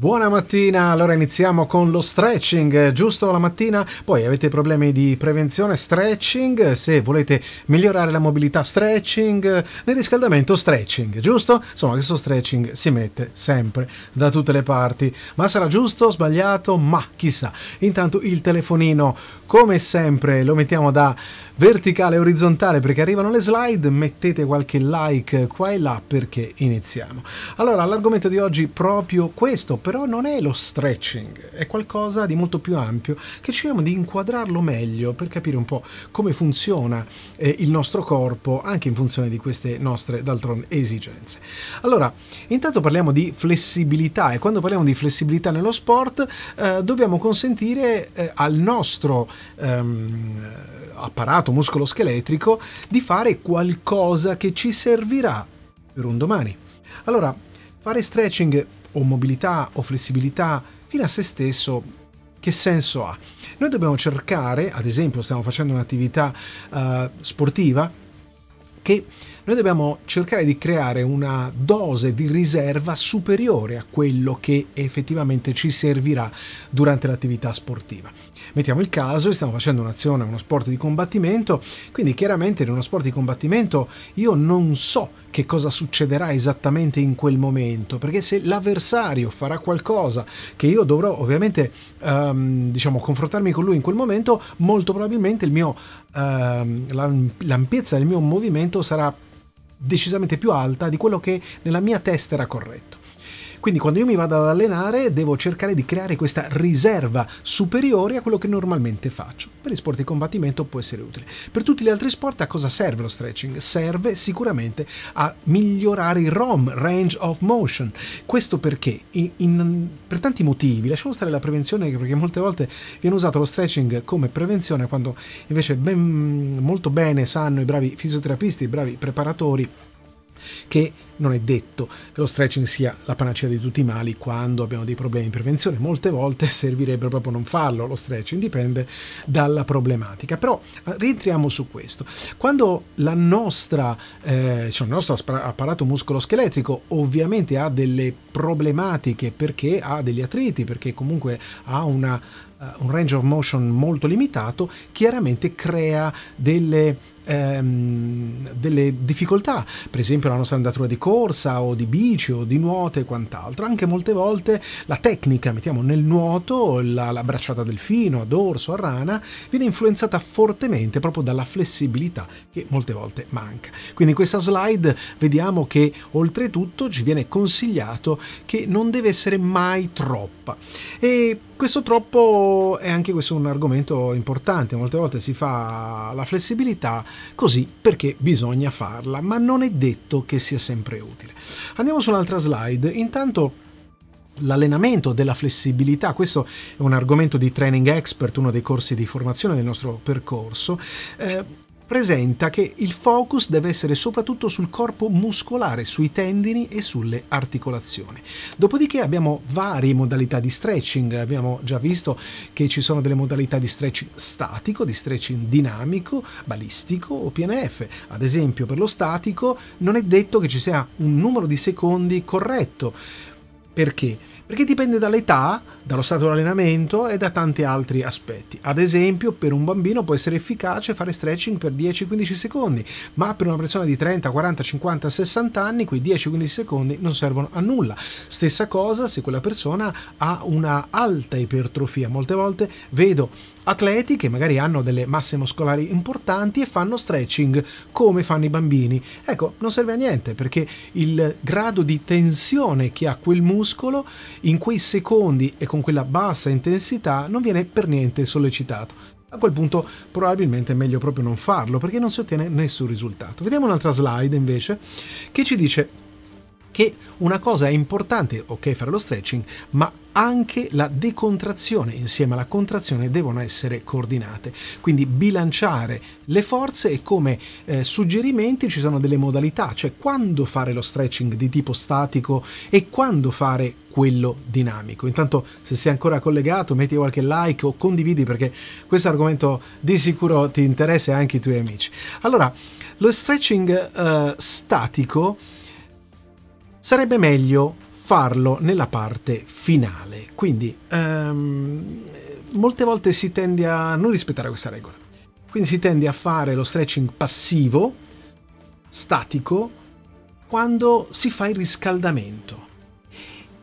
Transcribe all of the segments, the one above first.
Buona mattina, allora iniziamo con lo stretching, eh, giusto la mattina? Poi avete problemi di prevenzione, stretching, se volete migliorare la mobilità, stretching, eh, nel riscaldamento stretching, giusto? Insomma, questo stretching si mette sempre da tutte le parti, ma sarà giusto o sbagliato? Ma chissà. Intanto il telefonino, come sempre, lo mettiamo da verticale e orizzontale perché arrivano le slide, mettete qualche like qua e là perché iniziamo. Allora, l'argomento di oggi è proprio questo però non è lo stretching, è qualcosa di molto più ampio che cerchiamo di inquadrarlo meglio per capire un po' come funziona eh, il nostro corpo anche in funzione di queste nostre d'altronde esigenze. Allora, intanto parliamo di flessibilità e quando parliamo di flessibilità nello sport eh, dobbiamo consentire eh, al nostro ehm, apparato muscoloscheletrico di fare qualcosa che ci servirà per un domani. Allora, fare stretching o mobilità o flessibilità fino a se stesso che senso ha? Noi dobbiamo cercare, ad esempio stiamo facendo un'attività uh, sportiva, che noi dobbiamo cercare di creare una dose di riserva superiore a quello che effettivamente ci servirà durante l'attività sportiva. Mettiamo il caso, stiamo facendo un'azione, uno sport di combattimento, quindi chiaramente in uno sport di combattimento io non so che cosa succederà esattamente in quel momento, perché se l'avversario farà qualcosa che io dovrò ovviamente um, diciamo confrontarmi con lui in quel momento, molto probabilmente il mio, um, l'ampiezza del mio movimento sarà decisamente più alta di quello che nella mia testa era corretto. Quindi quando io mi vado ad allenare devo cercare di creare questa riserva superiore a quello che normalmente faccio. Per gli sport di combattimento può essere utile. Per tutti gli altri sport a cosa serve lo stretching? Serve sicuramente a migliorare il ROM, Range of Motion. Questo perché? In, in, per tanti motivi, lasciamo stare la prevenzione perché molte volte viene usato lo stretching come prevenzione quando invece ben, molto bene sanno i bravi fisioterapisti, i bravi preparatori che non è detto che lo stretching sia la panacea di tutti i mali quando abbiamo dei problemi di prevenzione. Molte volte servirebbe proprio non farlo, lo stretching dipende dalla problematica. Però eh, rientriamo su questo. Quando nostra, eh, cioè il nostro apparato muscoloscheletrico ovviamente ha delle problematiche perché ha degli atriti, perché comunque ha una, uh, un range of motion molto limitato, chiaramente crea delle, ehm, delle difficoltà. Per esempio la nostra andatura di corpo corsa o di bici o di nuoto e quant'altro, anche molte volte la tecnica, mettiamo nel nuoto, la, la bracciata delfino, a dorso, a rana, viene influenzata fortemente proprio dalla flessibilità che molte volte manca. Quindi in questa slide vediamo che oltretutto ci viene consigliato che non deve essere mai troppa. E questo troppo è anche questo un argomento importante, molte volte si fa la flessibilità così perché bisogna farla, ma non è detto che sia sempre utile. Andiamo su un'altra slide, intanto l'allenamento della flessibilità, questo è un argomento di Training Expert, uno dei corsi di formazione del nostro percorso. Eh, presenta che il focus deve essere soprattutto sul corpo muscolare, sui tendini e sulle articolazioni. Dopodiché abbiamo varie modalità di stretching, abbiamo già visto che ci sono delle modalità di stretching statico, di stretching dinamico, balistico o PNF. Ad esempio per lo statico non è detto che ci sia un numero di secondi corretto. Perché? perché dipende dall'età, dallo stato di allenamento e da tanti altri aspetti. Ad esempio, per un bambino può essere efficace fare stretching per 10-15 secondi, ma per una persona di 30, 40, 50, 60 anni quei 10-15 secondi non servono a nulla. Stessa cosa se quella persona ha una alta ipertrofia. Molte volte vedo atleti che magari hanno delle masse muscolari importanti e fanno stretching come fanno i bambini. Ecco, non serve a niente perché il grado di tensione che ha quel muscolo in quei secondi e con quella bassa intensità non viene per niente sollecitato. A quel punto probabilmente è meglio proprio non farlo perché non si ottiene nessun risultato. Vediamo un'altra slide invece che ci dice che una cosa è importante, ok, fare lo stretching, ma anche la decontrazione insieme alla contrazione devono essere coordinate. Quindi bilanciare le forze e come eh, suggerimenti ci sono delle modalità, cioè quando fare lo stretching di tipo statico e quando fare quello dinamico. Intanto se sei ancora collegato metti qualche like o condividi perché questo argomento di sicuro ti interessa e anche i tuoi amici. Allora, lo stretching eh, statico sarebbe meglio farlo nella parte finale. Quindi um, molte volte si tende a non rispettare questa regola. Quindi si tende a fare lo stretching passivo, statico, quando si fa il riscaldamento.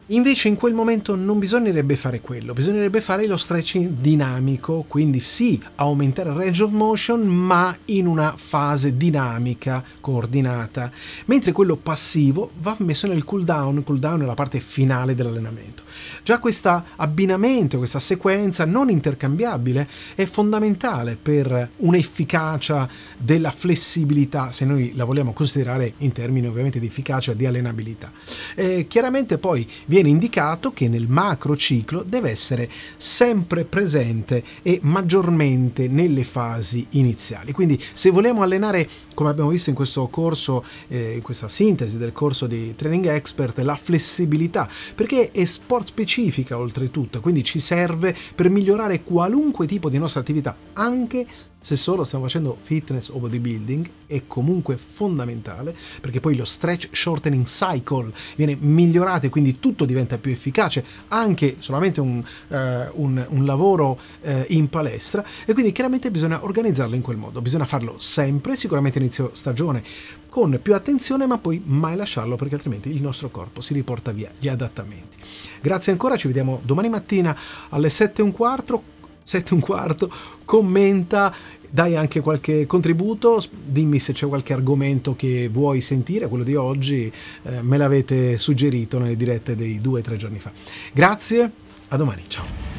Invece in quel momento non bisognerebbe fare quello, bisognerebbe fare lo stretching dinamico, quindi sì, aumentare il range of motion, ma in una fase dinamica, coordinata, mentre quello passivo va messo nel cooldown, cooldown è la parte finale dell'allenamento. Già questo abbinamento, questa sequenza non intercambiabile è fondamentale per un'efficacia della flessibilità, se noi la vogliamo considerare in termini ovviamente di efficacia di allenabilità. Eh, chiaramente poi vi viene indicato che nel macro ciclo deve essere sempre presente e maggiormente nelle fasi iniziali. Quindi se vogliamo allenare, come abbiamo visto in questo corso, eh, in questa sintesi del corso di Training Expert, la flessibilità, perché è sport specifica oltretutto, quindi ci serve per migliorare qualunque tipo di nostra attività, anche se solo stiamo facendo fitness o bodybuilding è comunque fondamentale perché poi lo stretch shortening cycle viene migliorato e quindi tutto diventa più efficace anche solamente un, uh, un, un lavoro uh, in palestra e quindi chiaramente bisogna organizzarlo in quel modo bisogna farlo sempre sicuramente inizio stagione con più attenzione ma poi mai lasciarlo perché altrimenti il nostro corpo si riporta via gli adattamenti grazie ancora ci vediamo domani mattina alle 7 e un quarto 7 e un quarto, commenta, dai anche qualche contributo, dimmi se c'è qualche argomento che vuoi sentire, quello di oggi eh, me l'avete suggerito nelle dirette dei due o tre giorni fa. Grazie, a domani, ciao.